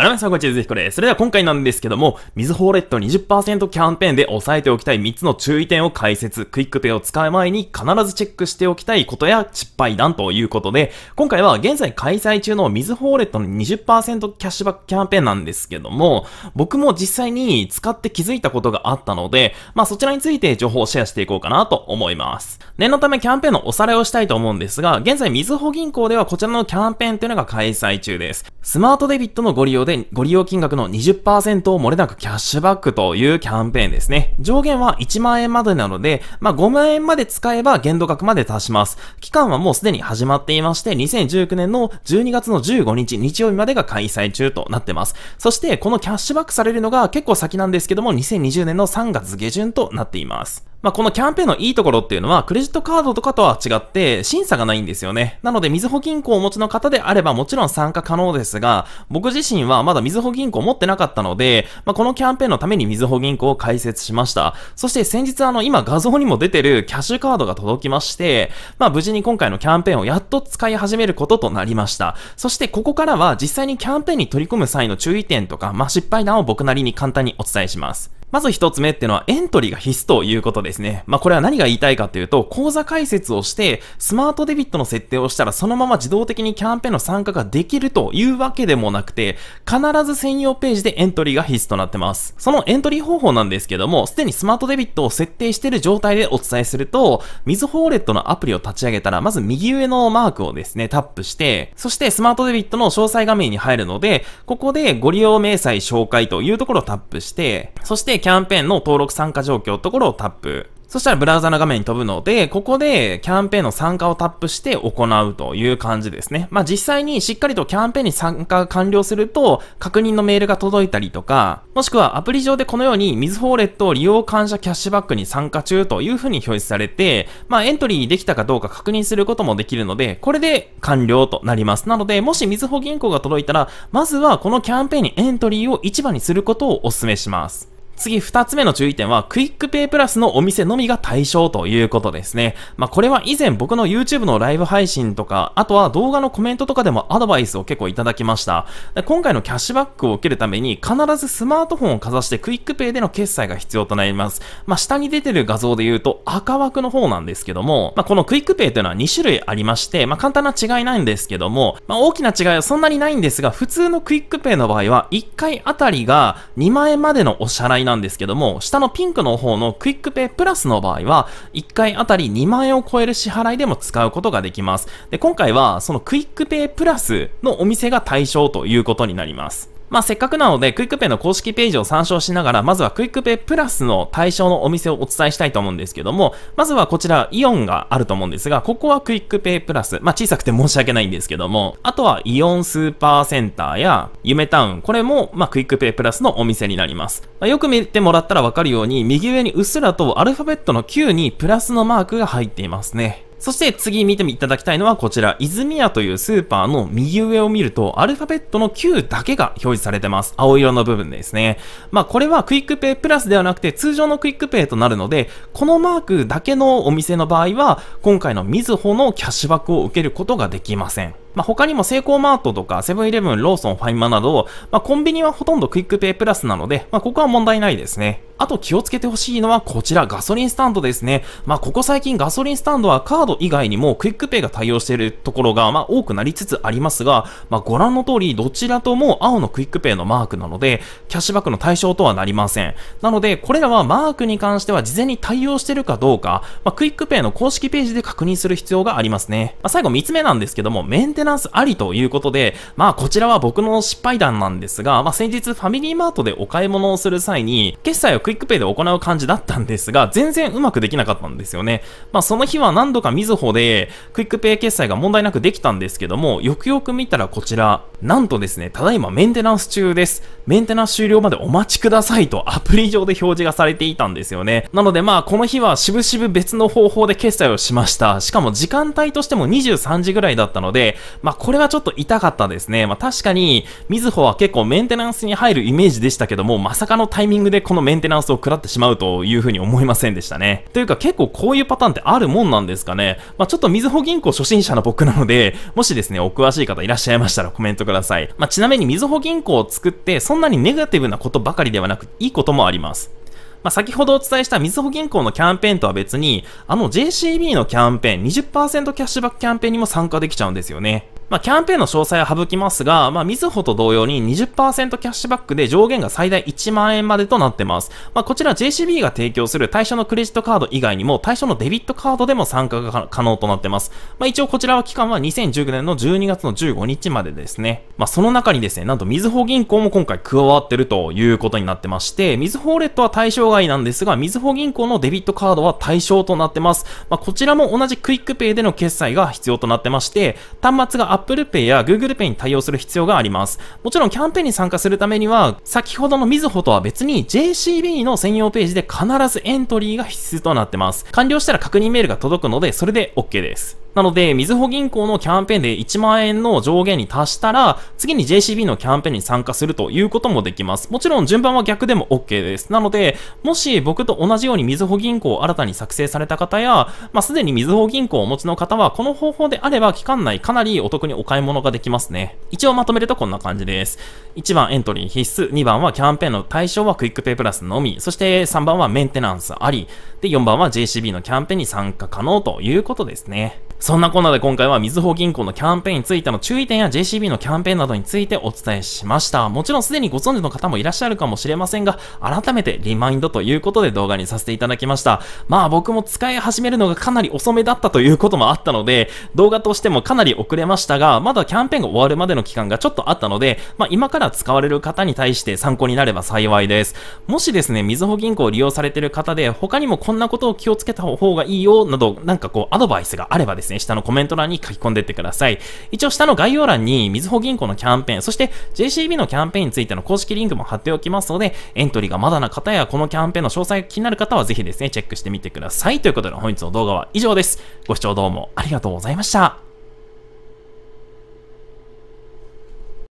あらめさんこんにちは、ぜひこれ。それでは今回なんですけども、みずほレッド20%キャンペーンで押さえておきたい3つの注意点を解説。クイックペイを使う前に必ずチェックしておきたいことや失敗談ということで、今回は現在開催中のみずほレッドの20%キャッシュバックキャンペーンなんですけども、僕も実際に使って気づいたことがあったので、まあそちらについて情報をシェアしていこうかなと思います。念のためキャンペーンのおさらいをしたいと思うんですが、現在みずほ銀行ではこちらのキャンペーンというのが開催中です。スマートデビットのご利用で、ご利用金額の20%を漏れなくキャッシュバックというキャンペーンですね。上限は1万円までなので、まあ、5万円まで使えば限度額まで達します。期間はもうすでに始まっていまして、2019年の12月の15日、日曜日までが開催中となってます。そして、このキャッシュバックされるのが結構先なんですけども、2020年の3月下旬となっています。まあ、このキャンペーンのいいところっていうのは、クレジットカードとかとは違って、審査がないんですよね。なので、みずほ銀行をお持ちの方であれば、もちろん参加可能ですが、僕自身はまだみずほ銀行を持ってなかったので、まあ、このキャンペーンのためにみずほ銀行を開設しました。そして先日、あの、今画像にも出てるキャッシュカードが届きまして、まあ、無事に今回のキャンペーンをやっと使い始めることとなりました。そして、ここからは実際にキャンペーンに取り込む際の注意点とか、まあ、失敗談を僕なりに簡単にお伝えします。まず一つ目っていうのはエントリーが必須ということですね。まあ、これは何が言いたいかというと、口座開設をして、スマートデビットの設定をしたらそのまま自動的にキャンペーンの参加ができるというわけでもなくて、必ず専用ページでエントリーが必須となってます。そのエントリー方法なんですけども、すでにスマートデビットを設定している状態でお伝えすると、ミズホーレットのアプリを立ち上げたら、まず右上のマークをですね、タップして、そしてスマートデビットの詳細画面に入るので、ここでご利用明細紹介というところをタップして、そしてで、キャンペーンの登録参加状況ところをタップ。そしたらブラウザの画面に飛ぶので、ここでキャンペーンの参加をタップして行うという感じですね。まあ実際にしっかりとキャンペーンに参加完了すると、確認のメールが届いたりとか、もしくはアプリ上でこのように、ミズフォーレット利用感謝キャッシュバックに参加中という風に表示されて、まあエントリーできたかどうか確認することもできるので、これで完了となります。なので、もしみずほ銀行が届いたら、まずはこのキャンペーンにエントリーを1番にすることをお勧めします。次2つ目の注意点は、クイックペイプラスのお店のみが対象ということですね。まあ、これは以前僕の YouTube のライブ配信とか、あとは動画のコメントとかでもアドバイスを結構いただきました。今回のキャッシュバックを受けるために、必ずスマートフォンをかざしてクイックペイでの決済が必要となります。まあ、下に出てる画像で言うと赤枠の方なんですけども、まあ、このクイックペイというのは2種類ありまして、まあ、簡単な違いないんですけども、まあ、大きな違いはそんなにないんですが、普通のクイックペイの場合は、1回あたりが2万円までのお支払いなんですけども、下のピンクの方のクイックペイプラスの場合は、1回あたり2万円を超える支払いでも使うことができます。で、今回はそのクイックペイプラスのお店が対象ということになります。まあ、せっかくなので、クイックペイの公式ページを参照しながら、まずはクイックペイプラスの対象のお店をお伝えしたいと思うんですけども、まずはこちら、イオンがあると思うんですが、ここはクイックペイプラス。まあ、小さくて申し訳ないんですけども、あとはイオンスーパーセンターや、夢タウン、これも、まあ、クイックペイプラスのお店になります。まあ、よく見てもらったらわかるように、右上にうっすらとアルファベットの Q にプラスのマークが入っていますね。そして次見ていただきたいのはこちら、泉屋というスーパーの右上を見ると、アルファベットの Q だけが表示されてます。青色の部分ですね。まあこれはクイックペイプラスではなくて通常のクイックペイとなるので、このマークだけのお店の場合は、今回のみずほのキャッシュバックを受けることができません。まあ、他にもセイコーマートとかセブンイレブン、ローソン、ファイマなど、まあ、コンビニはほとんどクイックペイプラスなので、まあ、ここは問題ないですね。あと気をつけてほしいのはこちらガソリンスタンドですね。まあ、ここ最近ガソリンスタンドはカード以外にもクイックペイが対応しているところが、まあ、多くなりつつありますが、まあ、ご覧の通りどちらとも青のクイックペイのマークなので、キャッシュバックの対象とはなりません。なので、これらはマークに関しては事前に対応してるかどうか、まあ、クイックペイの公式ページで確認する必要がありますね。まあ、最後3つ目なんですけども、メンテナンスありということで、まあこちらは僕の失敗談なんですが、まあ先日ファミリーマートでお買い物をする際に、決済をクイックペイで行う感じだったんですが、全然うまくできなかったんですよね。まあその日は何度かみずほで、クイックペイ決済が問題なくできたんですけども、よくよく見たらこちら、なんとですね、ただいまメンテナンス中です。メンテナンス終了までお待ちくださいとアプリ上で表示がされていたんですよね。なのでまあこの日は渋々別の方法で決済をしました。しかも時間帯としても23時ぐらいだったので、まあ、これはちょっと痛かったですね。まあ、確かに、みずほは結構メンテナンスに入るイメージでしたけども、まさかのタイミングでこのメンテナンスを食らってしまうというふうに思いませんでしたね。というか結構こういうパターンってあるもんなんですかね。まあ、ちょっとみずほ銀行初心者の僕なので、もしですね、お詳しい方いらっしゃいましたらコメントください。まあ、ちなみにみずほ銀行を作って、そんなにネガティブなことばかりではなく、いいこともあります。まあ、先ほどお伝えしたみずほ銀行のキャンペーンとは別に、あの JCB のキャンペーン、20%キャッシュバックキャンペーンにも参加できちゃうんですよね。まあ、キャンペーンの詳細は省きますが、まあ、みずほと同様に20%キャッシュバックで上限が最大1万円までとなってます。まあ、こちら JCB が提供する対象のクレジットカード以外にも、対象のデビットカードでも参加が可能となってます。まあ、一応こちらは期間は2019年の12月の15日までですね。まあ、その中にですね、なんとみずほ銀行も今回加わってるということになってまして、みずほレットは対象外なんですが、みずほ銀行のデビットカードは対象となってます。まあ、こちらも同じクイックペイでの決済が必要となってまして、端末が Apple Pay や Google Pay に対応する必要があります。もちろんキャンペーンに参加するためには、先ほどのみずほとは別に JCB の専用ページで必ずエントリーが必須となってます。完了したら確認メールが届くので、それで OK です。なので、みずほ銀行のキャンペーンで1万円の上限に達したら、次に JCB のキャンペーンに参加するということもできます。もちろん順番は逆でも OK です。なので、もし僕と同じようにみずほ銀行を新たに作成された方や、まあ、すでにみずほ銀行をお持ちの方は、この方法であれば期間内かなりお得にお買い物ができますね。一応まとめるとこんな感じです。1番エントリー必須、2番はキャンペーンの対象はクイックペイプラスのみ、そして3番はメンテナンスあり、で4番は JCB のキャンペーンに参加可能ということですね。そんなこんなで今回はみずほ銀行のキャンペーンについての注意点や JCB のキャンペーンなどについてお伝えしました。もちろんすでにご存知の方もいらっしゃるかもしれませんが、改めてリマインドということで動画にさせていただきました。まあ僕も使い始めるのがかなり遅めだったということもあったので、動画としてもかなり遅れましたが、まだキャンペーンが終わるまでの期間がちょっとあったので、まあ今から使われる方に対して参考になれば幸いです。もしですね、みずほ銀行を利用されている方で、他にもこんなことを気をつけた方がいいよ、など、なんかこうアドバイスがあればですねですね、下のコメント欄に書き込んでってください。一応下の概要欄に、みずほ銀行のキャンペーン、そして JCB のキャンペーンについての公式リンクも貼っておきますので、エントリーがまだな方やこのキャンペーンの詳細が気になる方はぜひですね、チェックしてみてください。ということで本日の動画は以上です。ご視聴どうもありがとうございました。